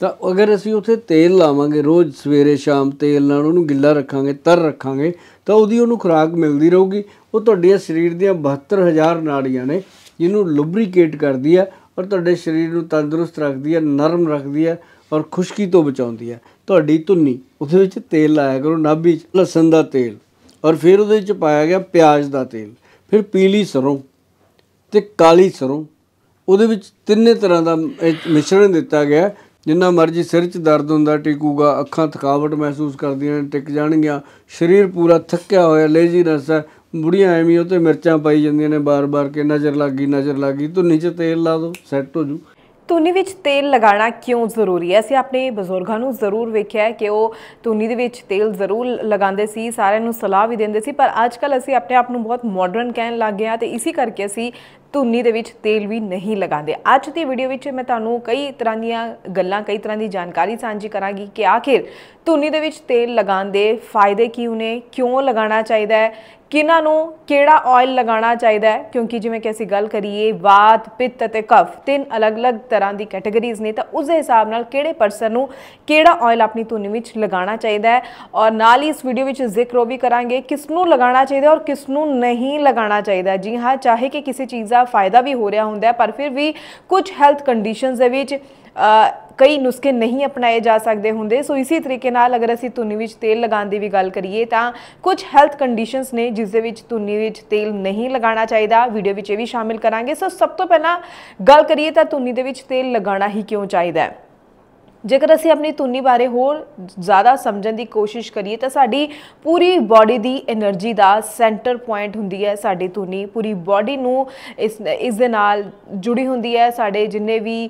ਤਾਂ ਅਗਰ ਅਸੀਂ ਉੱਥੇ ਤੇਲ ਲਾਵਾਂਗੇ ਰੋਜ਼ ਸਵੇਰੇ ਸ਼ਾਮ ਤੇਲ ਨਾਲ ਉਹਨੂੰ ਗਿੱਲਾ ਰੱਖਾਂਗੇ ਤਰ ਰੱਖਾਂਗੇ ਤਾਂ ਉਹਦੀ ਉਹਨੂੰ ਖੁਰਾਕ ਮਿਲਦੀ ਰਹੂਗੀ ਉਹ ਤੁਹਾਡੇ ਸਰੀਰ ਦੀਆਂ 72000 ਨਾੜੀਆਂ ਨੇ ਜਿਹਨੂੰ ਲੁਬਰੀਕੇਟ ਕਰਦੀ ਆ ਔਰ ਤੁਹਾਡੇ ਸਰੀਰ ਨੂੰ ਤੰਦਰੁਸਤ ਰੱਖਦੀ ਆ ਨਰਮ ਰੱਖਦੀ ਆ ਔਰ ਖੁਸ਼ਕੀ ਤੋਂ ਬਚਾਉਂਦੀ ਆ ਤੁਹਾਡੀ ਧੁੰਨੀ ਉਹਦੇ ਵਿੱਚ ਤੇਲ ਲਾਇਆ ਕਰੋ ਨਾਭੀ ਚ ਲਸਣ ਦਾ ਤੇਲ ਔਰ ਫਿਰ ਉਹਦੇ ਵਿੱਚ ਪਾਇਆ ਗਿਆ ਪਿਆਜ਼ ਦਾ ਤੇਲ ਫਿਰ ਪੀਲੀ ਸਰੋਂ ਤੇ ਕਾਲੀ ਸਰੋਂ ਉਹਦੇ ਵਿੱਚ ਤਿੰਨੇ ਤਰ੍ਹਾਂ ਦਾ ਮਿਸ਼ਰਣ ਦਿੱਤਾ ਗਿਆ ਜਿੰਨਾ ਮਰਜੀ ਸਿਰ 'ਚ ਦਰਦ ਹੁੰਦਾ ਟਿਕੂਗਾ ਅੱਖਾਂ ਥਕਾਵਟ ਮਹਿਸੂਸ ਕਰਦੀਆਂ ਨੇ ਟਿਕ ਜਾਣਗੀਆਂ ਸਰੀਰ ਪੂਰਾ ਥੱਕਿਆ ਹੋਇਆ ਲੇਜ਼ੀਨੈਸ ਹੈ ਬੁੜੀਆਂ ਐਵੇਂ ਤੇ ਮਿਰਚਾਂ ਪਾਈ ਜਾਂਦੀਆਂ ਨੇ ਬਾਰ-ਬਾਰ ਕਿ ਨਜ਼ਰ ਲੱਗੀ ਨਜ਼ਰ ਲੱਗੀ ਧੁੰਨੀ 'ਚ ਤੇਲ ਲਾ ਦਿਓ ਸੈੱਟ ਹੋ ਜੂ ਧੁੰਨੀ ਵਿੱਚ ਤੇਲ ਲਗਾਉਣਾ ਕਿਉਂ ਜ਼ਰੂਰੀ ਹੈ ਅਸੀਂ ਆਪਣੇ ਬਜ਼ੁਰਗਾਂ ਨੂੰ ਜ਼ਰੂਰ ਵੇਖਿਆ ਹੈ ਕਿ ਉਹ ਧੁੰਨੀ ਦੇ ਵਿੱਚ ਤੇਲ ਜ਼ਰੂਰ ਲਗਾਉਂਦੇ ਸੀ ਸਾਰਿਆਂ ਨੂੰ ਸਲਾਹ ਵੀ ਦਿੰਦੇ ਸੀ ਪਰ ਅੱਜ ਕੱਲ ਅਸੀਂ ਆਪਣੇ ਆਪ ਨੂੰ ਬਹੁਤ ਮਾਡਰਨ ਕਹਿਣ ਲੱਗ ਗਏ ਆ ਤੇ ਇਸੇ ਕਰਕੇ ਅਸੀਂ ਧੁੰਨੀ ਦੇ ਵਿੱਚ ਤੇਲ ਵੀ ਨਹੀਂ ਲਗਾਉਂਦੇ ਅੱਜ ਦੀ ਵੀਡੀਓ ਵਿੱਚ ਮੈਂ ਤੁਹਾਨੂੰ ਕਈ ਤਰ੍ਹਾਂ ਦੀਆਂ ਗੱਲਾਂ ਕਈ ਤਰ੍ਹਾਂ ਦੀ ਜਾਣਕਾਰੀ ਸਾਂਝੀ ਕਰਾਂਗੀ ਕਿ ਆਖਿਰ ਧੁੰਨੀ ਦੇ ਵਿੱਚ ਤੇਲ ਲਗਾਉਣ ਦੇ ਫਾਇਦੇ ਕੀ ਹੁੰਨੇ ਕਿਉਂ ਲਗਾਉਣਾ ਚਾਹੀਦਾ ਹੈ ਕਿਨਾਂ ਨੂੰ ਕਿਹੜਾ ਆਇਲ ਲਗਾਉਣਾ ਚਾਹੀਦਾ ਹੈ ਕਿਉਂਕਿ ਜਿਵੇਂ ਕਿ ਅਸੀਂ ਗੱਲ ਕਰੀਏ ਵਾਤ ਪਿੱਤ ਅਤੇ ਕਫ ਤਿੰਨ ਅਲੱਗ-ਅਲੱਗ ਤਰ੍ਹਾਂ ਦੀ ਕੈਟਾਗਰੀਜ਼ ਨੇ ਤਾਂ ਉਸ ਹਿਸਾਬ ਨਾਲ ਕਿਹੜੇ ਪਰਸਨ ਨੂੰ ਕਿਹੜਾ ਆਇਲ ਆਪਣੀ ਧੁਨੀ ਵਿੱਚ ਲਗਾਉਣਾ ਚਾਹੀਦਾ ਹੈ ਔਰ ਨਾਲ ਹੀ ਇਸ ਵੀਡੀਓ ਵਿੱਚ ਜ਼ਿਕਰ ਵੀ ਕਰਾਂਗੇ ਕਿਸ ਨੂੰ ਲਗਾਉਣਾ ਚਾਹੀਦਾ ਔਰ ਕਿਸ ਨੂੰ ਨਹੀਂ ਲਗਾਉਣਾ ਚਾਹੀਦਾ ਜੀ ਹਾਂ ਚਾਹੇ ਕਿ ਕਿਸੇ ਚੀਜ਼ ਦਾ ਫਾਇਦਾ ਵੀ ਹੋ ਰਿਹਾ ਹੁੰਦਾ ਪਰ ਫਿਰ ਵੀ ਕੁਝ ਹੈਲਥ ਕੰਡੀਸ਼ਨਸ ਦੇ ਵਿੱਚ ਕਈ ਨੁਸਖੇ ਨਹੀਂ ਅਪਣਾਏ ਜਾ ਸਕਦੇ ਹੁੰਦੇ ਸੋ ਇਸੇ ਤਰੀਕੇ ਨਾਲ ਅਗਰ ਅਸੀਂ ਧੁੰਨੀ ਵਿੱਚ ਤੇਲ ਲਗਾਉਣ ਦੀ ਵੀ ਗੱਲ ਕਰੀਏ ਤਾਂ ਕੁਝ ਹੈਲਥ ਕੰਡੀਸ਼ਨਸ ਨੇ ਜਿਸ ਦੇ ਵਿੱਚ ਧੁੰਨੀ ਵਿੱਚ ਤੇਲ ਨਹੀਂ ਲਗਾਉਣਾ ਚਾਹੀਦਾ ਵੀਡੀਓ ਵਿੱਚ ਇਹ ਵੀ ਸ਼ਾਮਿਲ ਕਰਾਂਗੇ ਸੋ ਸਭ ਤੋਂ ਪਹਿਲਾਂ ਗੱਲ ਕਰੀਏ ਤਾਂ ਧੁੰਨੀ ਦੇ ਵਿੱਚ ਤੇਲ ਲਗਾਉਣਾ ਹੀ ਕਿਉਂ ਚਾਹੀਦਾ ਹੈ ਜੇਕਰ ਅਸੀਂ ਆਪਣੀ ਧੁਨੀ ਬਾਰੇ ਹੋਰ ਜ਼ਿਆਦਾ ਸਮਝਣ ਦੀ ਕੋਸ਼ਿਸ਼ ਕਰੀਏ ਤਾਂ ਸਾਡੀ ਪੂਰੀ ਬਾਡੀ ਦੀ એનર્ਜੀ ਦਾ ਸੈਂਟਰ ਪੁਆਇੰਟ ਹੁੰਦੀ ਹੈ ਸਾਡੀ ਧੁਨੀ ਪੂਰੀ ਬਾਡੀ ਨੂੰ ਇਸ ਇਸ ਦੇ ਨਾਲ ਜੁੜੀ ਹੁੰਦੀ ਹੈ ਸਾਡੇ ਜਿੰਨੇ ਵੀ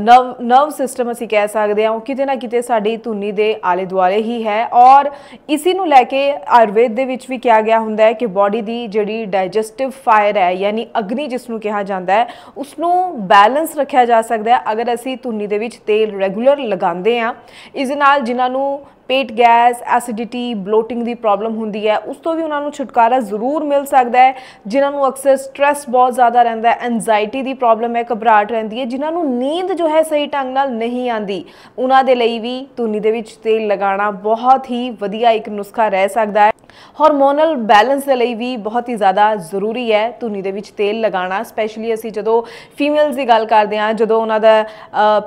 ਨਰਵ ਨਰਵ ਸਿਸਟਮ ਅਸੀਂ ਕਹਿ ਸਕਦੇ ਹਾਂ ਉਹ ਕਿਤੇ ਨਾ ਕਿਤੇ ਸਾਡੀ ਧੁਨੀ ਦੇ ਆਲੇ ਦੁਆਲੇ ਹੀ ਹੈ ਔਰ ਇਸੇ ਨੂੰ ਲੈ ਕੇ ਆਯੁਰਵੇਦ ਦੇ ਵਿੱਚ ਵੀ ਕਿਹਾ ਗਿਆ ਹੁੰਦਾ ਹੈ ਕਿ ਬਾਡੀ ਦੀ ਜਿਹੜੀ ਡਾਈਜੈਸਟਿਵ ਫਾਇਰ ਹੈ ਯਾਨੀ ਅਗਨੀ ਜਿਸ ਨੂੰ ਕਿਹਾ ਜਾਂਦਾ ਹੈ ਉਸ ਨੂੰ ਬੈਲੈਂਸ ਰੱਖਿਆ ਜਾ ਸਕਦਾ ਹੈ ਅਗਰ ਅਸੀਂ ਧੁਨੀ ਦੇ ਵਿੱਚ ਤੇਲ ਰੈਗੂਲਰ ਅਕਸਰ ਲਗਾਉਂਦੇ ਆ ਇਸ ਦੇ ਨਾਲ ਜਿਨ੍ਹਾਂ ਨੂੰ ਪੇਟ ਗੈਸ ਐਸਿਡਿਟੀ ਬਲੋਟਿੰਗ ਦੀ ਪ੍ਰੋਬਲਮ ਹੁੰਦੀ ਹੈ ਉਸ ਤੋਂ ਵੀ ਉਹਨਾਂ ਨੂੰ ਛੁਟਕਾਰਾ ਜ਼ਰੂਰ ਮਿਲ ਸਕਦਾ ਹੈ ਜਿਨ੍ਹਾਂ ਨੂੰ ਅਕਸਰ ਸਟ्रेस ਬਹੁਤ ਜ਼ਿਆਦਾ ਰਹਿੰਦਾ ਹੈ ਐਂਜ਼ਾਇਟੀ ਦੀ ਪ੍ਰੋਬਲਮ ਹੈ ਘਬਰਾਹਟ ਰਹਿੰਦੀ ਹੈ ਜਿਨ੍ਹਾਂ ਨੂੰ ਨੀਂਦ ਜੋ ਹੈ ਸਹੀ ਢੰਗ ਨਾਲ ਨਹੀਂ ਆਂਦੀ ਉਹਨਾਂ ਦੇ ਲਈ ਵੀ ਤੁਨੀ ਦੇ ਵਿੱਚ ਤੇਲ ਲਗਾਉਣਾ ਬਹੁਤ ਹੀ ਵਧੀਆ ਇੱਕ ਨੁਸਖਾ ਰਹਿ ਸਕਦਾ ਹੈ ਹਾਰਮੋਨਲ ਬੈਲੈਂਸ ਦੇ ਲਈ ਵੀ ਬਹੁਤ ਹੀ ਜ਼ਿਆਦਾ ਜ਼ਰੂਰੀ ਹੈ ਧੁਨੀ ਦੇ ਵਿੱਚ ਤੇਲ ਲਗਾਉਣਾ ਸਪੈਸ਼ਲੀ ਅਸੀਂ ਜਦੋਂ ਫੀਮੇਲਸ ਦੀ ਗੱਲ ਕਰਦੇ ਹਾਂ ਜਦੋਂ ਉਹਨਾਂ ਦਾ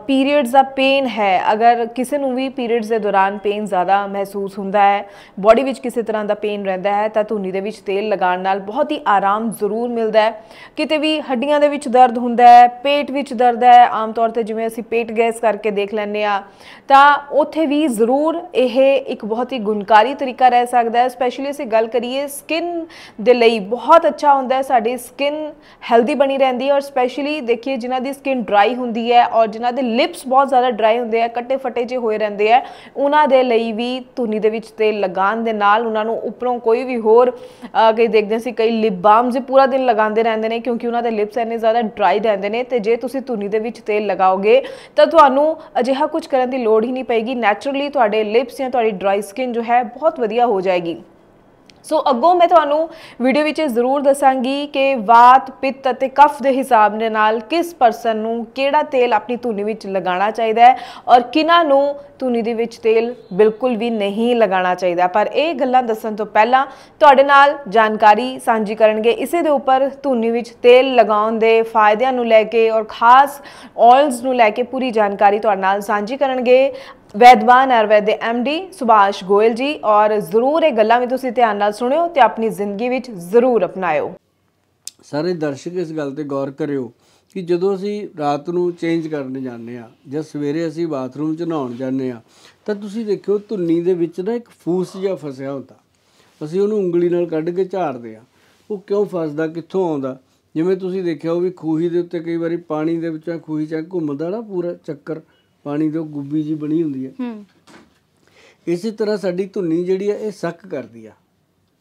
ਪੀਰੀਅਡਸ ਦਾ ਪੇਨ ਹੈ ਅਗਰ ਕਿਸੇ ਨੂੰ ਵੀ ਪੀਰੀਅਡਸ ਦੇ ਦੌਰਾਨ ਪੇਨ ਜ਼ਿਆਦਾ ਮਹਿਸੂਸ ਹੁੰਦਾ ਹੈ ਬਾਡੀ ਵਿੱਚ ਕਿਸੇ ਤਰ੍ਹਾਂ ਦਾ ਪੇਨ ਰਹਿੰਦਾ ਹੈ ਤਾਂ ਧੁਨੀ ਦੇ ਵਿੱਚ ਤੇਲ ਲਗਾਉਣ ਨਾਲ ਬਹੁਤ ਹੀ ਆਰਾਮ ਜ਼ਰੂਰ ਮਿਲਦਾ ਹੈ ਕਿਤੇ ਵੀ ਹੱਡੀਆਂ ਦੇ ਵਿੱਚ ਦਰਦ ਹੁੰਦਾ ਹੈ ਪੇਟ ਵਿੱਚ ਦਰਦ ਹੈ ਆਮ ਤੌਰ ਤੇ ਜਿਵੇਂ ਅਸੀਂ ਪੇਟ ਗੈਸ ਕਰਕੇ ਦੇਖ ਲੈਂਦੇ ਆ ਤਾਂ ਉੱਥੇ ਵੀ ਜ਼ਰੂਰ ਇਹ ਇੱਕ ਬਹੁਤ ਹੀ ਗੁਣਕਾਰੀ ਤਰੀਕਾ ਰਹਿ ਸਕਦਾ ਹੈ ਸਪੈਸ਼ਲੀ ਅਸੀਂ ਗੱਲ ਕਰੀਏ ਸਕਿਨ ਦੇ ਲਈ ਬਹੁਤ ਅੱਛਾ ਹੁੰਦਾ ਹੈ ਸਾਡੀ ਸਕਿਨ ਹੈਲਦੀ ਬਣੀ ਰਹਿੰਦੀ ਹੈ ਔਰ ਸਪੈਸ਼ਲੀ ਦੇਖਿਏ ਜਿਨ੍ਹਾਂ ਦੀ ਸਕਿਨ ਡਰਾਈ ਹੁੰਦੀ ਹੈ ਔਰ ਜਿਨ੍ਹਾਂ ਦੇ ਲਿਪਸ ਬਹੁਤ ਜ਼ਿਆਦਾ ਡਰਾਈ ਹੁੰਦੇ ਆ ਕੱਟੇ ਫਟੇ ਜੇ ਹੋਏ ਰਹਿੰਦੇ ਆ ਉਹਨਾਂ ਦੇ ਲਈ ਵੀ ਧੁਨੀ ਦੇ ਵਿੱਚ ਤੇਲ ਲਗਾਉਣ ਦੇ ਨਾਲ ਉਹਨਾਂ ਨੂੰ ਉੱਪਰੋਂ ਕੋਈ ਵੀ ਹੋਰ ਕਈ ਦੇਖਦੇ ਸੀ ਕਈ ਲਿਪ ਬਾਮ ਜੇ ਪੂਰਾ ਦਿਨ ਲਗਾਉਂਦੇ ਰਹਿੰਦੇ ਨੇ ਕਿਉਂਕਿ ਉਹਨਾਂ ਦੇ ਲਿਪਸ ਇੰਨੇ ਜ਼ਿਆਦਾ ਡਰਾਈ ਰਹਿੰਦੇ ਨੇ ਤੇ ਜੇ ਤੁਸੀਂ ਧੁਨੀ ਦੇ ਵਿੱਚ ਤੇਲ ਲਗਾਓਗੇ ਤਾਂ ਤੁਹਾਨੂੰ ਅਜਿਹਾ ਕੁਝ ਕਰਨ ਦੀ ਲੋੜ ਹੀ ਨਹੀਂ ਪਏਗੀ ਨੇਚਰਲੀ ਤੁਹਾਡੇ ਲਿਪਸ ਜਾਂ ਤੁਹਾਡੀ ਡਰਾਈ ਸਕਿਨ ਜੋ ਹੈ ਬਹੁਤ ਵਧੀਆ ਹੋ ਜਾਏਗੀ ਸੋ ਅੱਗੋਂ ਮੈਂ ਤੁਹਾਨੂੰ ਵੀਡੀਓ ਵਿੱਚ ਜ਼ਰੂਰ ਦੱਸਾਂਗੀ ਕਿ ਵਾਤ ਪਿੱਤ ਅਤੇ ਕਫ ਦੇ ਹਿਸਾਬ ਦੇ ਨਾਲ ਕਿਸ ਪਰਸਨ ਨੂੰ ਕਿਹੜਾ ਤੇਲ ਆਪਣੀ ਧੁਨੀ ਵਿੱਚ ਲਗਾਉਣਾ ਚਾਹੀਦਾ ਹੈ ਔਰ ਕਿਨਾਂ ਨੂੰ ਧੁਨੀ ਦੇ ਵਿੱਚ ਤੇਲ ਬਿਲਕੁਲ ਵੀ ਨਹੀਂ ਲਗਾਉਣਾ ਚਾਹੀਦਾ ਪਰ ਇਹ ਗੱਲਾਂ ਦੱਸਣ ਤੋਂ ਪਹਿਲਾਂ ਤੁਹਾਡੇ ਨਾਲ ਜਾਣਕਾਰੀ ਸਾਂਝੀ ਕਰਨਗੇ ਇਸੇ ਦੇ ਉੱਪਰ ਧੁਨੀ ਵਿੱਚ ਤੇਲ ਲਗਾਉਣ ਦੇ ਫਾਇਦਿਆਂ ਨੂੰ ਲੈ ਕੇ ਔਰ ਖਾਸ ਆਇਲਸ ਨੂੰ ਲੈ ਕੇ ਪੂਰੀ ਜਾਣਕਾਰੀ ਤੁਹਾਡੇ ਨਾਲ ਸਾਂਝੀ ਕਰਨਗੇ ਵੈਦਵਾਨ ਆਯੁਰਵੈਦ ਦੇ ਐਮਡੀ ਸੁਭਾਸ਼ ਗੋਇਲ ਜੀ ਔਰ ਜ਼ਰੂਰ ਇਹ ਗੱਲਾਂ ਵੀ ਤੁਸੀਂ ਧਿਆਨ ਨਾਲ ਸੁਣਿਓ ਤੇ ਆਪਣੀ ਜ਼ਿੰਦਗੀ ਵਿੱਚ ਜ਼ਰੂਰ ਅਪਣਾਇਓ ਸਾਰੇ ਦਰਸ਼ਕ ਇਸ ਗੱਲ ਤੇ ਗੌਰ ਕਰਿਓ ਕਿ ਜਦੋਂ ਅਸੀਂ ਰਾਤ ਨੂੰ ਚੇਂਜ ਕਰਨ ਜਾਂਦੇ ਆ ਜਾਂ ਸਵੇਰੇ ਅਸੀਂ ਬਾਥਰੂਮ 'ਚ ਨਹਾਉਣ ਜਾਂਦੇ ਆ ਤਾਂ ਤੁਸੀਂ ਦੇਖਿਓ ਧੁੰਨੀ ਦੇ ਵਿੱਚ ਨਾ ਇੱਕ ਫੂਸ ਜਿਹਾ ਫਸਿਆ ਹੁੰਦਾ ਅਸੀਂ ਉਹਨੂੰ ਉਂਗਲੀ ਨਾਲ ਕੱਢ ਕੇ ਝਾੜਦੇ ਆ ਉਹ ਕਿਉਂ ਫਸਦਾ ਕਿੱਥੋਂ ਆਉਂਦਾ ਜਿਵੇਂ ਤੁਸੀਂ ਦੇਖਿਆ ਉਹ ਵੀ ਖੂਹੀ ਦੇ ਉੱਤੇ ਕਈ ਵਾਰੀ ਪਾਣੀ ਦੇ ਵਿੱਚ ਖੂਹੀ ਚ ਘੁੰਮਦਾ ਨਾ ਪੂਰਾ ਚੱਕਰ ਪਾਣੀ ਤੋਂ ਗੁੱਬੀ ਜੀ ਬਣੀ ਹੁੰਦੀ ਹੈ ਹੂੰ ਇਸੇ ਤਰ੍ਹਾਂ ਸਾਡੀ ਧੁੰਨੀ ਜਿਹੜੀ ਹੈ ਇਹ ਸੱਕ ਕਰਦੀ ਆ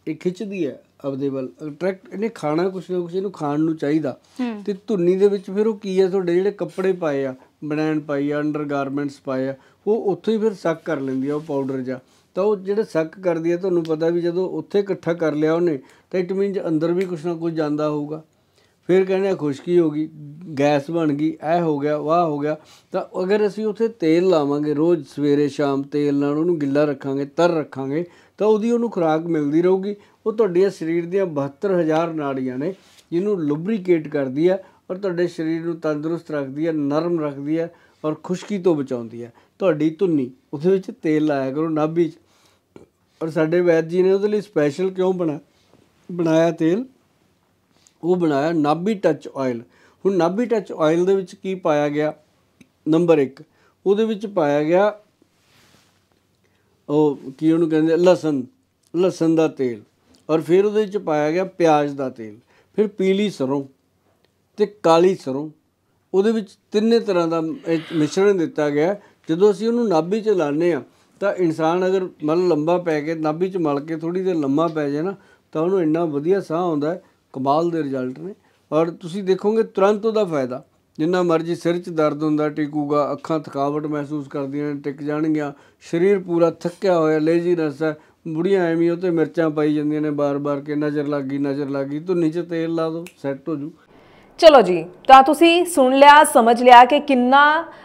ਇਹ ਖਿੱਚਦੀ ਹੈ ਆਪਦੇ ਵੱਲ ਅਟਰੈਕਟ ਇਹਨੇ ਖਾਣਾ ਕੁਛ ਨਾ ਕੁਛ ਇਹਨੂੰ ਖਾਣ ਨੂੰ ਚਾਹੀਦਾ ਤੇ ਧੁੰਨੀ ਦੇ ਵਿੱਚ ਫਿਰ ਉਹ ਕੀ ਹੈ ਤੁਹਾਡੇ ਜਿਹੜੇ ਕੱਪੜੇ ਪਾਏ ਆ ਬਣਾਣ ਪਾਈ ਆ ਅੰਡਰਗਾਰਮੈਂਟਸ ਪਾਏ ਆ ਉਹ ਉੱਥੇ ਹੀ ਫਿਰ ਸੱਕ ਕਰ ਲੈਂਦੀ ਆ ਉਹ ਪਾਊਡਰ ਜਾਂ ਤਾਂ ਉਹ ਜਿਹੜੇ ਸੱਕ ਕਰਦੀ ਆ ਤੁਹਾਨੂੰ ਪਤਾ ਵੀ ਜਦੋਂ ਉੱਥੇ ਇਕੱਠਾ ਕਰ ਲਿਆ ਉਹਨੇ ਤਾਂ ਇਟ ਮੀਨਸ ਅੰਦਰ ਵੀ ਕੁਛ ਨਾ ਕੁਛ ਜਾਂਦਾ ਹੋਊਗਾ ਫਿਰ ਕਹਿੰਦੇ ਖੁਸ਼ਕੀ ਹੋ ਗਈ ਗੈਸ ਬਣ ਗਈ ਇਹ ਹੋ ਗਿਆ ਵਾਹ ਹੋ ਗਿਆ ਤਾਂ ਅਗਰ ਅਸੀਂ ਉੱਥੇ ਤੇਲ ਲਾਵਾਂਗੇ ਰੋਜ਼ ਸਵੇਰੇ ਸ਼ਾਮ ਤੇਲ ਨਾਲ ਉਹਨੂੰ ਗਿੱਲਾ ਰੱਖਾਂਗੇ ਤਰ ਰੱਖਾਂਗੇ ਤਾਂ ਉਹਦੀ ਉਹਨੂੰ ਖੁਰਾਕ ਮਿਲਦੀ ਰਹੂਗੀ ਉਹ ਤੁਹਾਡੇ ਸਰੀਰ ਦੀਆਂ 72000 ਨਾੜੀਆਂ ਨੇ ਜਿਹਨੂੰ ਲੁਬਰੀਕੇਟ ਕਰਦੀ ਹੈ ਔਰ ਤੁਹਾਡੇ ਸਰੀਰ ਨੂੰ ਤੰਦਰੁਸਤ ਰੱਖਦੀ ਹੈ ਨਰਮ ਰੱਖਦੀ ਹੈ ਔਰ ਖੁਸ਼ਕੀ ਤੋਂ ਬਚਾਉਂਦੀ ਹੈ ਤੁਹਾਡੀ ਧੁੰਨੀ ਉਸੇ ਵਿੱਚ ਤੇਲ ਲਾਇਆ ਕਰੋ ਨਾਭੀ 'ਚ ਔਰ ਸਾਡੇ ਵੈਦ ਜੀ ਨੇ ਉਹਦੇ ਲਈ ਸਪੈਸ਼ਲ ਕਿਉਂ ਬਣਾ ਬਣਾਇਆ ਤੇਲ ਉਹ ਬਣਾਇਆ ਨਾਭੀ ਟੱਚ ਆਇਲ ਹੁਣ ਨਾਭੀ ਟੱਚ ਆਇਲ ਦੇ ਵਿੱਚ ਕੀ ਪਾਇਆ ਗਿਆ ਨੰਬਰ 1 ਉਹਦੇ ਵਿੱਚ ਪਾਇਆ ਗਿਆ ਉਹ ਕੀ ਉਹਨੂੰ ਕਹਿੰਦੇ ਲਸਣ ਲਸਣ ਦਾ ਤੇਲ ਔਰ ਫਿਰ ਉਹਦੇ ਵਿੱਚ ਪਾਇਆ ਗਿਆ ਪਿਆਜ਼ ਦਾ ਤੇਲ ਫਿਰ ਪੀਲੀ ਸਰੋਂ ਤੇ ਕਾਲੀ ਸਰੋਂ ਉਹਦੇ ਵਿੱਚ ਤਿੰਨੇ ਤਰ੍ਹਾਂ ਦਾ ਮਿਸ਼ਰਣ ਦਿੱਤਾ ਗਿਆ ਜਦੋਂ ਅਸੀਂ ਉਹਨੂੰ ਨਾਭੀ 'ਚ ਲਾਣੇ ਆ ਤਾਂ ਇਨਸਾਨ ਅਗਰ ਮਨ ਲੰਬਾ ਪੈ ਕੇ ਨਾਭੀ 'ਚ ਮਲ ਕੇ ਥੋੜੀ ਦੇਰ ਲੰਮਾ ਪੈ ਜਾਏ ਨਾ ਤਾਂ ਉਹਨੂੰ ਇੰਨਾ ਵਧੀਆ ਸਾਹ ਆਉਂਦਾ ਕਮਾਲ ਦੇ ਰਿਜ਼ਲਟ ਨੇ ਔਰ ਤੁਸੀਂ ਦੇਖੋਗੇ ਤੁਰੰਤ ਉਹਦਾ ਫਾਇਦਾ ਜਿੰਨਾ ਮਰਜ਼ੀ ਸਿਰ 'ਚ ਦਰਦ ਹੁੰਦਾ ਟਿਕੂਗਾ ਅੱਖਾਂ ਥਕਾਵਟ ਮਹਿਸੂਸ ਕਰਦੀਆਂ ਨੇ ਟਿਕ ਜਾਣਗੀਆਂ ਸਰੀਰ ਪੂਰਾ ਥੱਕਿਆ ਹੋਇਆ ਲੇਜ਼ੀਨੈਸ ਹੈ ਬੁੜੀਆਂ ਐਵੇਂ ਉਹ ਤੇ ਮਿਰਚਾਂ ਪਾਈ ਜਾਂਦੀਆਂ ਨੇ ਬਾਰ-ਬਾਰ ਕਿ ਨਜ਼ਰ ਲੱਗੀ ਨਜ਼ਰ ਲੱਗੀ ਤੋਂ ਨੀਚੇ ਤੇਲ ਲਾ ਦੋ ਸੈੱਟ ਹੋ ਜੂ ਚਲੋ ਜੀ ਤਾਂ ਤੁਸੀਂ ਸੁਣ ਲਿਆ ਸਮਝ ਲਿਆ ਕਿ ਕਿੰਨਾ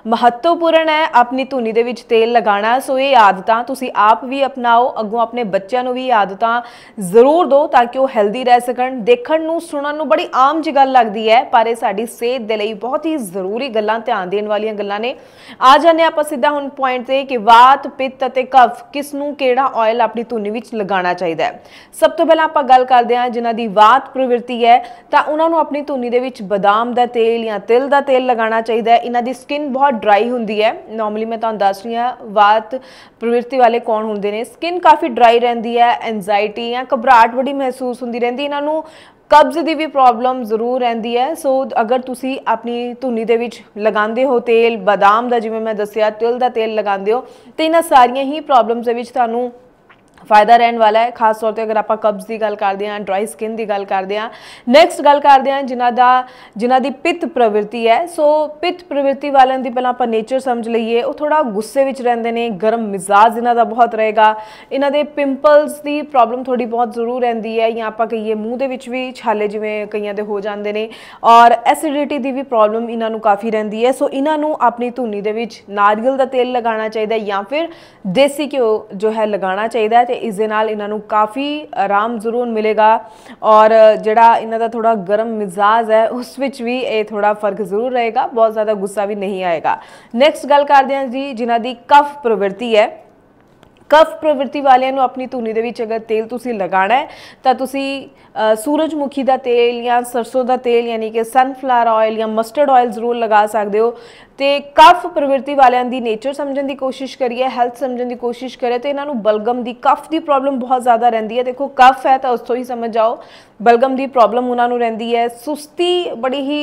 ਮਹੱਤਵਪੂਰਨ ਹੈ ਆਪਣੀ ਧੁਨੀ ਦੇ ਵਿੱਚ ਤੇਲ ਲਗਾਣਾ ਸੋ ਇਹ ਆਦਤਾਂ ਤੁਸੀਂ ਆਪ ਵੀ ਅਪਣਾਓ ਅੱਗੋਂ ਆਪਣੇ ਬੱਚਿਆਂ ਨੂੰ ਵੀ ਆਦਤਾਂ ਜ਼ਰੂਰ ਦਿਓ ਤਾਂ ਕਿ ਉਹ ਹੈਲਦੀ ਰਹਿ ਸਕਣ ਦੇਖਣ ਨੂੰ ਸੁਣਨ ਨੂੰ ਬੜੀ ਆਮ ਜੀ ਗੱਲ ਲੱਗਦੀ ਹੈ ਪਰ ਇਹ ਸਾਡੀ ਸਿਹਤ ਦੇ ਲਈ ਬਹੁਤ ਹੀ ਜ਼ਰੂਰੀ ਗੱਲਾਂ ਧਿਆਨ ਦੇਣ ਵਾਲੀਆਂ ਗੱਲਾਂ ਨੇ ਆ ਜਾਣੇ ਆਪਾਂ ਸਿੱਧਾ ਹੁਣ ਪੁਆਇੰਟ ਤੇ ਕਿ ਵਾਤ ਪਿੱਤ ਅਤੇ ਕਫ ਕਿਸ ਨੂੰ ਕਿਹੜਾ ਆਇਲ ਆਪਣੀ ਧੁਨੀ ਵਿੱਚ ਲਗਾਉਣਾ ਚਾਹੀਦਾ ਹੈ ਸਭ ਤੋਂ ਪਹਿਲਾਂ ਆਪਾਂ ਗੱਲ ਕਰਦੇ ਹਾਂ ਜਿਨ੍ਹਾਂ ਦੀ ਵਾਤ ਪ੍ਰਵਿਰਤੀ ਹੈ ਤਾਂ ਉਹਨਾਂ ਨੂੰ ਆਪਣੀ ਧੁਨੀ ਦੇ ਵਿੱਚ ਬਦਾਮ ਦਾ ਤੇਲ ਜਾਂ ਤਿਲ ਦਾ ਤੇਲ ਲਗਾਉਣਾ ਚਾਹੀਦਾ ਹੈ ਇਹਨਾਂ ਦੀ ਸਕਿਨ ਬਹੁਤ ਡਰਾਈ ਹੁੰਦੀ ਹੈ ਨਾਰਮਲੀ ਮੈਂ ਤੁਹਾਨੂੰ ਦੱਸ ਰਹੀ ਹਾਂ ਵਾਤ ਪ੍ਰਵਿਰਤੀ ਵਾਲੇ ਕੌਣ ਹੁੰਦੇ ਨੇ ਸਕਿਨ ਕਾਫੀ ਡਰਾਈ ਰਹਿੰਦੀ ਹੈ ਐਂਜ਼ਾਇਟੀ ਜਾਂ ਘਬਰਾਹਟ ਬੜੀ ਮਹਿਸੂਸ ਹੁੰਦੀ ਰਹਿੰਦੀ ਇਹਨਾਂ ਨੂੰ ਕਬਜ਼ ਦੀ ਵੀ ਪ੍ਰੋਬਲਮ ਜ਼ਰੂਰ ਰਹਿੰਦੀ ਹੈ ਸੋ ਅਗਰ ਤੁਸੀਂ ਆਪਣੀ ਧੁਨੀ ਦੇ ਵਿੱਚ ਲਗਾਉਂਦੇ ਹੋ ਤੇਲ ਬਦਾਮ ਦਾ ਜਿਵੇਂ ਮੈਂ ਦੱਸਿਆ ਤਿਲ ਦਾ ਤੇਲ ਲਗਾਉਂਦੇ ਹੋ ਤੇ ਇਹਨਾਂ ਸਾਰੀਆਂ ਹੀ ਪ੍ਰੋਬਲਮਸ ਦੇ ਵਿੱਚ ਤੁਹਾਨੂੰ ਫਾਇਦਾ ਰਹਿਣ ਵਾਲਾ ਹੈ ਖਾਸ ਤੌਰ ਤੇ ਅਗਰ ਆਪਾਂ ਕਬਜ਼ ਦੀ ਗੱਲ ਕਰਦੇ ਹਾਂ ਡਰਾਈ ਸਕਿਨ ਦੀ ਗੱਲ ਕਰਦੇ ਹਾਂ ਨੈਕਸਟ ਗੱਲ ਕਰਦੇ ਹਾਂ ਜਿਨ੍ਹਾਂ ਦਾ ਜਿਨ੍ਹਾਂ ਦੀ ਪਿੱਤ ਪ੍ਰਵਿਰਤੀ ਹੈ ਸੋ ਪਿੱਤ ਪ੍ਰਵਿਰਤੀ ਵਾਲਿਆਂ ਦੀ ਪਹਿਲਾਂ ਆਪਾਂ ਨੇਚਰ ਸਮਝ ਲਈਏ ਉਹ ਥੋੜਾ ਗੁੱਸੇ ਵਿੱਚ ਰਹਿੰਦੇ ਨੇ ਗਰਮ ਮਿਜ਼ਾਜ ਇਹਨਾਂ ਦਾ ਬਹੁਤ ਰਹੇਗਾ ਇਹਨਾਂ ਦੇ ਪਿੰਪਲਸ ਦੀ ਪ੍ਰੋਬਲਮ ਥੋੜੀ ਬਹੁਤ ਜ਼ਰੂਰ ਰਹਿੰਦੀ ਹੈ ਜਾਂ ਆਪਾਂ ਕਹੀਏ ਮੂੰਹ ਦੇ ਵਿੱਚ ਵੀ ਛਾਲੇ ਜਿਵੇਂ ਕਈਆਂ ਦੇ ਹੋ ਜਾਂਦੇ ਨੇ ਔਰ ਐਸਿਡਿਟੀ ਦੀ ਵੀ ਪ੍ਰੋਬਲਮ ਇਹਨਾਂ ਨੂੰ ਕਾਫੀ ਰਹਿੰਦੀ ਹੈ ਸੋ ਇਹਨਾਂ ਨੂੰ ਆਪਣੀ ਧੁੰਨੀ ਦੇ ਵਿੱਚ ਨਾਰੀਅਲ ਦਾ ਤੇਲ ਲਗਾਉਣਾ ਚਾਹੀਦਾ ਜਾਂ ਫਿਰ ਦੇਸੀ ਘਿਓ ਜੋ ਹੈ ਲਗਾਉਣਾ ਚਾਹੀਦਾ ਹੈ ਤੇ ਇਸ ਦੇ ਨਾਲ ਇਹਨਾਂ ਨੂੰ ਕਾਫੀ ਆਰਾਮ ਜ਼ਰੂਰ ਮਿਲੇਗਾ ਔਰ ਜਿਹੜਾ ਇਹਨਾਂ ਦਾ ਥੋੜਾ ਗਰਮ ਮਿਜ਼ਾਜ ਹੈ ਉਸ ਵਿੱਚ ਵੀ ਇਹ ਥੋੜਾ ਫਰਕ ਜ਼ਰੂਰ ਰਹੇਗਾ ਬਹੁਤ ਜ਼ਿਆਦਾ ਗੁੱਸਾ ਵੀ ਨਹੀਂ ਆਏਗਾ ਨੈਕਸਟ ਗੱਲ ਕਰਦੇ ਹਾਂ ਜੀ ਜਿਨ੍ਹਾਂ ਦੀ ਕਫ ਪ੍ਰਵਿਰਤੀ ਹੈ ਕਫ ਪ੍ਰਵਿਰਤੀ ਵਾਲਿਆਂ ਨੂੰ ਆਪਣੀ ਧੂਨੀ ਦੇ ਵਿੱਚ ਅਗਰ ਤੇਲ ਤੁਸੀਂ ਲਗਾਣਾ ਹੈ ਤਾਂ ਤੁਸੀਂ ਸੂਰਜਮੁਖੀ ਦਾ ਤੇਲ ਜਾਂ ਸਰਸੋਂ ਦਾ ਤੇਲ ਯਾਨੀ ਕਿ ਸਨਫਲਾਵਰ ਆਇਲ ਜਾਂ ਮਸਟਰਡ ਆਇਲ ਜ਼ਰੂਰ ਲਗਾ ਸਕਦੇ ਹੋ ਤੇ ਕਫ ਪ੍ਰਵਿਰਤੀ ਵਾਲਿਆਂ ਦੀ ਨੇਚਰ ਸਮਝਣ ਦੀ ਕੋਸ਼ਿਸ਼ ਕਰੀਏ ਹੈਲਥ ਸਮਝਣ ਦੀ ਕੋਸ਼ਿਸ਼ ਕਰੀਏ ਤੇ ਇਹਨਾਂ ਨੂੰ ਬਲਗਮ ਦੀ ਕਫ ਦੀ ਪ੍ਰੋਬਲਮ ਬਹੁਤ ਜ਼ਿਆਦਾ ਰਹਿੰਦੀ ਹੈ ਦੇਖੋ ਕਫ ਹੈ ਤਾਂ ਉਸ ਤੋਂ ਹੀ ਸਮਝ ਜਾਓ ਬਲਗਮ ਦੀ ਪ੍ਰੋਬਲਮ ਉਹਨਾਂ ਨੂੰ ਰਹਿੰਦੀ ਹੈ ਸੁਸਤੀ ਬੜੀ ਹੀ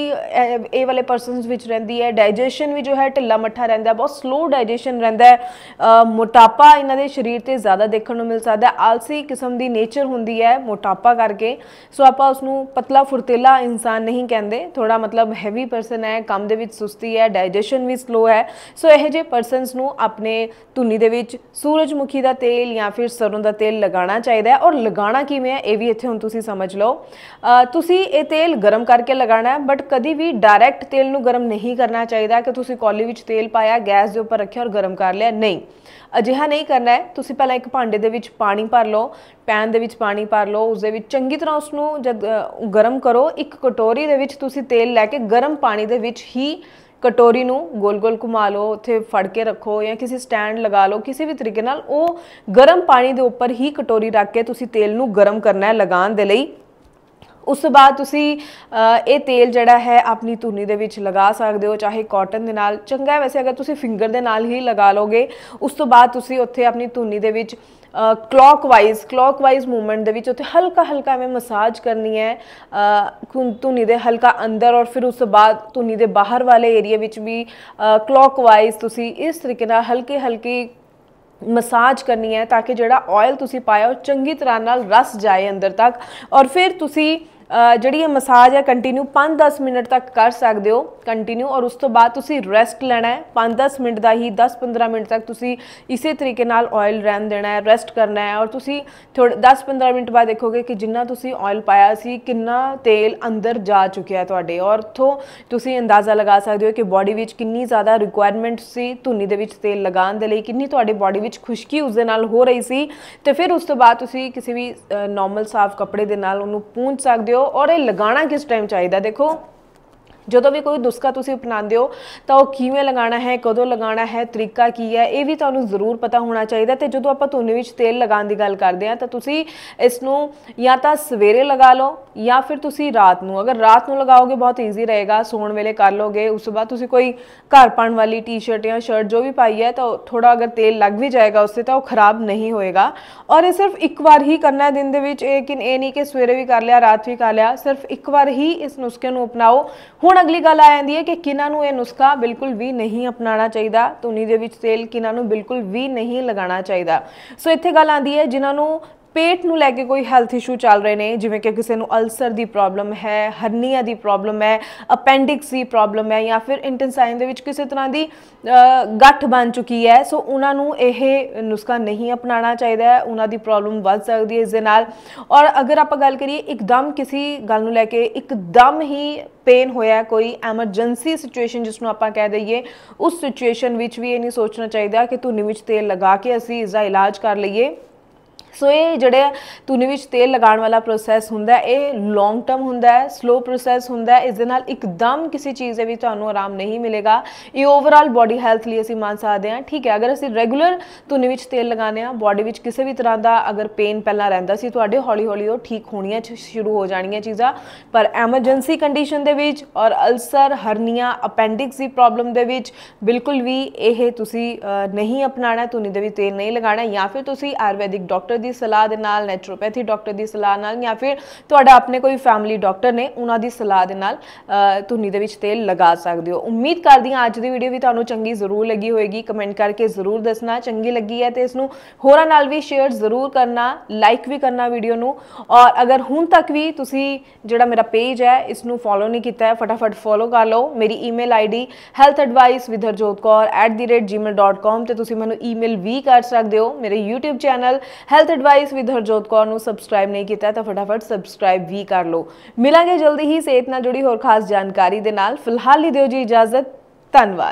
ਇਹ ਵਾਲੇ ਪਰਸਨਸ ਵਿੱਚ ਰਹਿੰਦੀ ਹੈ ਡਾਈਜੈਸ਼ਨ ਵੀ ਜੋ ਹੈ ਢਿੱਲਾ ਮੱਠਾ ਰਹਿੰਦਾ ਬਹੁਤ ਸਲੋ ਡਾਈਜੈਸ਼ਨ ਰਹਿੰਦਾ ਹੈ ਮੋਟਾਪਾ ਇਹਨਾਂ ਦੇ ਸਰੀਰ ਤੇ ਜ਼ਿਆਦਾ ਦੇਖਣ ਨੂੰ ਮਿਲ ਸਕਦਾ ਹੈ ਆਲਸੀ ਕਿਸਮ ਦੀ ਨੇਚਰ ਹੁੰਦੀ ਹੈ ਮੋਟਾਪਾ ਕਰਕੇ ਸੋ ਆਪਾਂ ਉਸ ਨੂੰ ਪਤਲਾ ਫੁਰਤੇਲਾ ਇਨਸਾਨ ਨਹੀਂ ਕਹਿੰਦੇ ਥੋੜਾ ਮਤਲਬ ਹੈਵੀ ਪਰਸਨ ਹੈ ਕੰਮ ਦੇ ਵਿੱਚ ਸੁਸਤੀ ਹੈ ਡਾਈਜੈਸ਼ਨ ਡਾਈਜੈਸ਼ਨ ਵੀ ਸਲੋ ਹੈ ਸੋ ਇਹ ਜੇ ਪਰਸਨਸ ਨੂੰ ਆਪਣੇ ਧੁਨੀ ਦੇ ਵਿੱਚ ਸੂਰਜਮੁਖੀ ਦਾ ਤੇਲ ਜਾਂ ਫਿਰ ਸਰੋਂ ਦਾ ਤੇਲ ਲਗਾਉਣਾ ਚਾਹੀਦਾ ਹੈ ਔਰ ਲਗਾਉਣਾ ਕਿਵੇਂ ਹੈ ਇਹ ਵੀ ਇੱਥੇ ਹੁਣ ਤੁਸੀਂ ਸਮਝ ਲਓ ਤੁਸੀਂ ਇਹ ਤੇਲ ਗਰਮ ਕਰਕੇ ਲਗਾਉਣਾ ਹੈ ਬਟ ਕਦੀ ਵੀ ਡਾਇਰੈਕਟ ਤੇਲ ਨੂੰ ਗਰਮ ਨਹੀਂ ਕਰਨਾ ਚਾਹੀਦਾ ਕਿ ਤੁਸੀਂ ਕੌਲੀ ਵਿੱਚ ਤੇਲ ਪਾਇਆ ਗੈਸ ਦੇ ਉੱਪਰ ਰੱਖਿਆ ਔਰ ਗਰਮ ਕਰ ਲਿਆ ਨਹੀਂ ਅਜਿਹਾ ਨਹੀਂ ਕਰਨਾ ਹੈ ਤੁਸੀਂ ਪਹਿਲਾਂ ਇੱਕ ਭਾਂਡੇ ਦੇ ਵਿੱਚ ਪਾਣੀ ਭਰ ਲਓ ਪੈਨ ਦੇ ਵਿੱਚ ਪਾਣੀ ਭਰ ਲਓ ਉਸ ਦੇ ਵਿੱਚ ਚੰਗੀ ਤਰ੍ਹਾਂ ਉਸ ਨੂੰ ਜਦ ਗਰਮ ਕਰੋ ਇੱਕ ਕਟੋਰੀ ਦੇ ਵਿੱਚ ਤੁਸੀਂ ਤੇਲ ਲੈ ਕੇ ਗਰਮ ਪਾਣੀ ਦੇ ਵਿੱਚ ਹੀ ਕਟੋਰੀ ਨੂੰ ਗੋਲ-ਗੋਲ ਘੁਮਾ ਲਓ ਉੱਥੇ ਫੜ ਕੇ ਰੱਖੋ ਜਾਂ ਕਿਸੇ ਸਟੈਂਡ ਲਗਾ ਲਓ ਕਿਸੇ ਵੀ ਤਰੀਕੇ ਨਾਲ ਉਹ ਗਰਮ ਪਾਣੀ ਦੇ ਉੱਪਰ ਹੀ ਕਟੋਰੀ ਰੱਖ ਕੇ ਤੁਸੀਂ ਤੇਲ ਨੂੰ ਗਰਮ ਕਰਨਾ ਹੈ ਲਗਾਉਣ ਦੇ ਲਈ ਉਸ ਤੋਂ ਬਾਅਦ ਤੁਸੀਂ ਇਹ ਤੇਲ ਜਿਹੜਾ ਹੈ ਆਪਣੀ ਧੁਨੀ ਦੇ ਵਿੱਚ ਲਗਾ ਸਕਦੇ ਹੋ ਚਾਹੇ ਕਾਟਨ ਦੇ ਨਾਲ ਚੰਗਾ ਹੈ ਵੈਸੇ ਅਗਰ ਤੁਸੀਂ ਫਿੰਗਰ ਦੇ ਨਾਲ ਹੀ ਲਗਾ ਲੋਗੇ ਉਸ ਤੋਂ ਬਾਅਦ ਤੁਸੀਂ ਉੱਥੇ ਆਪਣੀ ਧੁਨੀ ਦੇ ਵਿੱਚ ਕਲੋਕਵਾਈਜ਼ ਕਲੋਕਵਾਈਜ਼ ਮੂਵਮੈਂਟ ਦੇ ਵਿੱਚ ਉੱਥੇ ਹਲਕਾ ਹਲਕਾ ਐਵੇਂ ਮਸਾਜ ਕਰਨੀ ਹੈ ਧੁਨੀ ਦੇ ਹਲਕਾ ਅੰਦਰ ਔਰ ਫਿਰ ਉਸ ਤੋਂ ਬਾਅਦ ਧੁਨੀ ਦੇ ਬਾਹਰ ਵਾਲੇ ਏਰੀਆ ਵਿੱਚ ਵੀ ਕਲੋਕਵਾਈਜ਼ ਤੁਸੀਂ ਇਸ ਤਰੀਕੇ ਨਾਲ ਹਲਕੇ ਹਲਕੇ ਮਸਾਜ ਕਰਨੀ ਹੈ ਤਾਂ ਕਿ ਜਿਹੜਾ ਆਇਲ ਤੁਸੀਂ ਪਾਇਆ ਉਹ ਚੰਗੀ ਤਰ੍ਹਾਂ ਨਾਲ ਰਸ ਜਾਏ ਅੰਦਰ ਤੱਕ ਔਰ ਫਿਰ ਤੁਸੀਂ ਜਿਹੜੀ ਇਹ ਮਸਾਜ ਹੈ ਕੰਟੀਨਿਊ 5-10 ਮਿੰਟ ਤੱਕ ਕਰ ਸਕਦੇ ਹੋ ਕੰਟੀਨਿਊ ਔਰ ਉਸ ਤੋਂ ਬਾਅਦ ਤੁਸੀਂ ਰੈਸਟ ਲੈਣਾ ਹੈ 5-10 ਮਿੰਟ ਦਾ ਹੀ 10-15 ਮਿੰਟ ਤੱਕ ਤੁਸੀਂ ਇਸੇ ਤਰੀਕੇ ਨਾਲ ਆਇਲ ਰਹਿਣ ਦੇਣਾ ਹੈ ਰੈਸਟ ਕਰਨਾ ਹੈ ਔਰ ਤੁਸੀਂ ਥੋੜਾ 10-15 ਮਿੰਟ ਬਾਅਦ ਦੇਖੋਗੇ ਕਿ ਜਿੰਨਾ ਤੁਸੀਂ ਆਇਲ ਪਾਇਆ ਸੀ ਕਿੰਨਾ ਤੇਲ ਅੰਦਰ ਜਾ ਚੁੱਕਿਆ ਹੈ ਤੁਹਾਡੇ ਔਰ ਉਥੋਂ ਤੁਸੀਂ ਅੰਦਾਜ਼ਾ ਲਗਾ ਸਕਦੇ ਹੋ ਕਿ ਬਾਡੀ ਵਿੱਚ ਕਿੰਨੀ ਜ਼ਿਆਦਾ ਰਿਕੁਆਇਰਮੈਂਟ ਸੀ ਧੁਨੀ ਦੇ ਵਿੱਚ ਤੇਲ ਲਗਾਉਣ ਦੇ ਲਈ ਕਿੰਨੀ ਤੁਹਾਡੇ ਬਾਡੀ ਵਿੱਚ ਖੁਸ਼ਕੀ ਉਸ ਦੇ ਨਾਲ ਹੋ ਰਹੀ ਸੀ ਤੇ ਫਿਰ ਉਸ ਤੋਂ ਬਾਅਦ ਤੁਸੀਂ ਕਿਸੇ ਵੀ ਨਾਰਮਲ ਸਾਫ ਕੱਪੜੇ ਦੇ ਨਾਲ ਉਹਨੂੰ ਪੂੰਝ ਸਕਦੇ ਹੋ ਹੋ ਔਰ ਇਹ ਲਗਾਣਾ ਕਿਸ ਟਾਈਮ ਚਾਹੀਦਾ ਦੇਖੋ ਜਦੋਂ ਵੀ ਕੋਈ ਦੁਸਕਾ ਤੁਸੀਂ ਅਪਣਾਉਂਦੇ ਹੋ ਤਾਂ ਉਹ ਕਿਵੇਂ ਲਗਾਉਣਾ ਹੈ ਕਦੋਂ ਲਗਾਉਣਾ ਹੈ ਤਰੀਕਾ ਕੀ ਹੈ ਇਹ ਵੀ ਤੁਹਾਨੂੰ ਜ਼ਰੂਰ ਪਤਾ ਹੋਣਾ ਚਾਹੀਦਾ ਤੇ ਜਦੋਂ ਆਪਾਂ ਧੁੰਨੇ ਵਿੱਚ ਤੇਲ ਲਗਾਉਣ ਦੀ ਗੱਲ ਕਰਦੇ ਆ ਤਾਂ ਤੁਸੀਂ ਇਸ ਨੂੰ ਜਾਂ ਤਾਂ ਸਵੇਰੇ ਲਗਾ ਲਓ ਜਾਂ ਫਿਰ ਤੁਸੀਂ ਰਾਤ ਨੂੰ ਅਗਰ ਰਾਤ ਨੂੰ ਲਗਾਓਗੇ ਬਹੁਤ ਈਜ਼ੀ ਰਹੇਗਾ ਸੌਣ ਵੇਲੇ ਕਰ ਲੋਗੇ ਉਸ ਤੋਂ ਬਾਅਦ ਤੁਸੀਂ ਕੋਈ ਘਰ ਪਾਣ ਵਾਲੀ ਟੀ-ਸ਼ਰਟ ਜਾਂ ਸ਼ਰਟ ਜੋ ਵੀ ਪਾਈ ਹੈ ਤਾਂ ਥੋੜਾ ਅਗਰ ਤੇਲ ਲੱਗ ਵੀ ਜਾਏਗਾ ਉਸੇ ਤਾਂ ਉਹ ਖਰਾਬ ਨਹੀਂ ਹੋਏਗਾ ਔਰ ਇਹ ਸਿਰਫ ਇੱਕ ਵਾਰ ਹੀ ਕਰਨਾ ਹੈ ਦਿਨ ਦੇ ਵਿੱਚ ਇਹ ਕਿ ਇਹ ਨਹੀਂ ਕਿ ਸਵੇਰੇ ਵੀ ਕਰ ਲਿਆ ਰਾਤ ਵੀ ਕਰ ਲਿਆ ਸਿਰਫ ਇੱਕ ਵਾਰ ਹੀ ਇਸ ਨੁਸਖੇ ਨੂੰ ਅਪਣਾਓ ਹੁਣ ਅਗਲੀ ਗੱਲ ਆ ਜਾਂਦੀ ਹੈ ਕਿ ਕਿਨਾਂ ਨੂੰ ਇਹ ਨੁਸਖਾ ਬਿਲਕੁਲ ਵੀ ਨਹੀਂ ਅਪਣਾਉਣਾ ਚਾਹੀਦਾ ਧੁਨੀ ਦੇ ਵਿੱਚ ਤੇਲ ਕਿਨਾਂ ਨੂੰ ਬਿਲਕੁਲ ਵੀ ਨਹੀਂ ਲਗਾਉਣਾ ਚਾਹੀਦਾ ਸੋ ਇੱਥੇ ਗੱਲ ਆਂਦੀ ਹੈ ਜਿਨ੍ਹਾਂ ਨੂੰ ਪੇਟ ਨੂੰ ਲੈ ਕੇ ਕੋਈ ਹੈਲਥ ਇਸ਼ੂ ਚੱਲ ਰਹੇ ਨੇ ਜਿਵੇਂ ਕਿ ਕਿਸੇ ਨੂੰ ਅਲਸਰ ਦੀ ਪ੍ਰੋਬਲਮ ਹੈ ਹਰਨੀਆ ਦੀ ਪ੍ਰੋਬਲਮ ਹੈ ਅਪੈਂਡਿਕਸ ਦੀ ਪ੍ਰੋਬਲਮ ਹੈ ਜਾਂ ਫਿਰ ਇੰਟੈਂਸਾਈਨ ਦੇ ਵਿੱਚ ਕਿਸੇ ਤਰ੍ਹਾਂ ਦੀ ਗੱਠ ਬਣ ਚੁੱਕੀ ਹੈ ਸੋ ਉਹਨਾਂ ਨੂੰ ਇਹ ਨੁਸਖਾ ਨਹੀਂ ਅਪਣਾਉਣਾ ਚਾਹੀਦਾ ਹੈ ਉਹਨਾਂ ਦੀ ਪ੍ਰੋਬਲਮ ਵੱਧ ਸਕਦੀ ਹੈ ਇਸ ਦੇ ਨਾਲ ਔਰ ਅਗਰ ਆਪਾਂ ਗੱਲ ਕਰੀਏ ਇੱਕਦਮ ਕਿਸੇ ਗੱਲ ਨੂੰ ਲੈ ਕੇ ਇੱਕਦਮ ਹੀ ਪੇਨ ਹੋਇਆ ਕੋਈ ਐਮਰਜੈਂਸੀ ਸਿਚੁਏਸ਼ਨ ਜਿਸ ਨੂੰ ਆਪਾਂ ਕਹਿ ਦਈਏ ਉਸ ਸਿਚੁਏਸ਼ਨ ਵਿੱਚ ਵੀ ਇਹ ਨਹੀਂ ਸੋਚਣਾ ਚਾਹੀਦਾ ਕਿ ਤੂੰ ਵਿੱਚ ਤੇਲ ਲਗਾ ਕੇ ਅਸੀਂ ਇਸ ਦਾ ਇਲਾਜ ਕਰ ਲਈਏ ਸੋ ਇਹ ਜਿਹੜੇ ਤੁਨੇ ਵਿੱਚ ਤੇਲ ਲਗਾਉਣ ਵਾਲਾ ਪ੍ਰੋਸੈਸ ਹੁੰਦਾ ਹੈ ਇਹ ਲੌਂਗ ਟਰਮ ਹੁੰਦਾ ਹੈ ਸਲੋ ਪ੍ਰੋਸੈਸ ਹੁੰਦਾ ਹੈ ਇਸ ਦੇ ਨਾਲ ਇੱਕਦਮ ਕਿਸੇ ਚੀਜ਼ ਦੇ ਵੀ ਤੁਹਾਨੂੰ ਆਰਾਮ ਨਹੀਂ ਮਿਲੇਗਾ ਇਹ ਓਵਰਆਲ ਬਾਡੀ ਹੈਲਥ ਲਈ ਅਸੀਂ ਮੰਨ ਸਕਦੇ ਹਾਂ ਠੀਕ ਹੈ ਅਗਰ ਅਸੀਂ ਰੈਗੂਲਰ ਤੁਨੇ ਵਿੱਚ ਤੇਲ ਲਗਾਉਂਦੇ ਆ ਬਾਡੀ ਵਿੱਚ ਕਿਸੇ ਵੀ ਤਰ੍ਹਾਂ ਦਾ ਅਗਰ ਪੇਨ ਪਹਿਲਾਂ ਰਹਿੰਦਾ ਸੀ ਤੁਹਾਡੇ ਹੌਲੀ ਹੌਲੀ ਉਹ ਠੀਕ ਹੋਣੀਆਂ ਸ਼ੁਰੂ ਹੋ ਜਾਣੀਆਂ ਚੀਜ਼ਾਂ ਪਰ ਐਮਰਜੈਂਸੀ ਕੰਡੀਸ਼ਨ ਦੇ ਵਿੱਚ ਔਰ ਅਲਸਰ ਹਰਨੀਆ ਅਪੈਂਡਿਕਸ ਦੀ ਪ੍ਰੋਬਲਮ ਦੇ ਵਿੱਚ ਬਿਲਕੁਲ ਵੀ ਇਹ ਤੁਸੀਂ ਨਹੀਂ ਅਪਣਾਣਾ ਤੁਨੇ ਦੇ ਵਿੱਚ ਤੇਲ ਨਹੀਂ ਲਗਾਣਾ ਜਾਂ ਫਿਰ ਤੁਸੀਂ ਆਯੁਰਵੈਦਿਕ ਡਾਕਟਰ ਦੀ ਸਲਾਹ ਦੇ ਨਾਲ ਨੈਚੁਰੋਪੈਥੀ ਡਾਕਟਰ ਦੀ ਸਲਾਹ ਨਾਲ ਜਾਂ ਫਿਰ ਤੁਹਾਡਾ ਆਪਣੇ ਕੋਈ ਫੈਮਿਲੀ ਡਾਕਟਰ ਨੇ ਉਹਨਾਂ ਦੀ ਸਲਾਹ ਦੇ ਨਾਲ ਧੁੰਨੀ ਦੇ ਵਿੱਚ ਤੇਲ ਲਗਾ ਸਕਦੇ ਹੋ ਉਮੀਦ ਕਰਦੀ ਹਾਂ ਅੱਜ ਦੀ ਵੀਡੀਓ ਵੀ ਤੁਹਾਨੂੰ ਚੰਗੀ ਜ਼ਰੂਰ ਲੱਗੀ ਹੋਵੇਗੀ ਕਮੈਂਟ ਕਰਕੇ ਜ਼ਰੂਰ ਦੱਸਣਾ ਚੰਗੀ ਲੱਗੀ ਹੈ ਤੇ ਇਸ ਨੂੰ ਹੋਰਾਂ ਨਾਲ ਵੀ ਸ਼ੇਅਰ ਜ਼ਰੂਰ ਕਰਨਾ ਲਾਈਕ ਵੀ ਕਰਨਾ ਵੀਡੀਓ ਨੂੰ ਔਰ ਅਗਰ ਹੁਣ ਤੱਕ ਵੀ ਤੁਸੀਂ ਜਿਹੜਾ ਮੇਰਾ ਪੇਜ ਹੈ ਇਸ ਨੂੰ ਫੋਲੋ ਨਹੀਂ ਕੀਤਾ ਹੈ ਫਟਾਫਟ ਫੋਲੋ ਕਰ ਲਓ ਮੇਰੀ ਈਮੇਲ ਆਈਡੀ healthadvice@gmail.com ਤੇ ਤੁਸੀਂ ਮੈਨੂੰ ਈਮੇਲ ਵੀ ਕਰ ਸਕਦੇ ਹੋ ਮੇਰੇ YouTube channel health advice with Harjot Kaur ਨੂੰ ਸਬਸਕ੍ਰਾਈਬ ਨਹੀਂ ਕੀਤਾ ਤਾਂ ਫਟਾਫਟ ਸਬਸਕ੍ਰਾਈਬ ਵੀ ਕਰ ਲਓ ਮਿਲਾਂਗੇ ਜਲਦੀ ਹੀ ਸਿਹਤ ਨਾਲ ਜੁੜੀ ਹੋਰ ਖਾਸ ਜਾਣਕਾਰੀ ਦੇ ਨਾਲ ਫਿਲਹਾਲ ਹੀ ਦਿਓ ਜੀ ਇਜਾਜ਼ਤ ਧੰਨਵਾਦ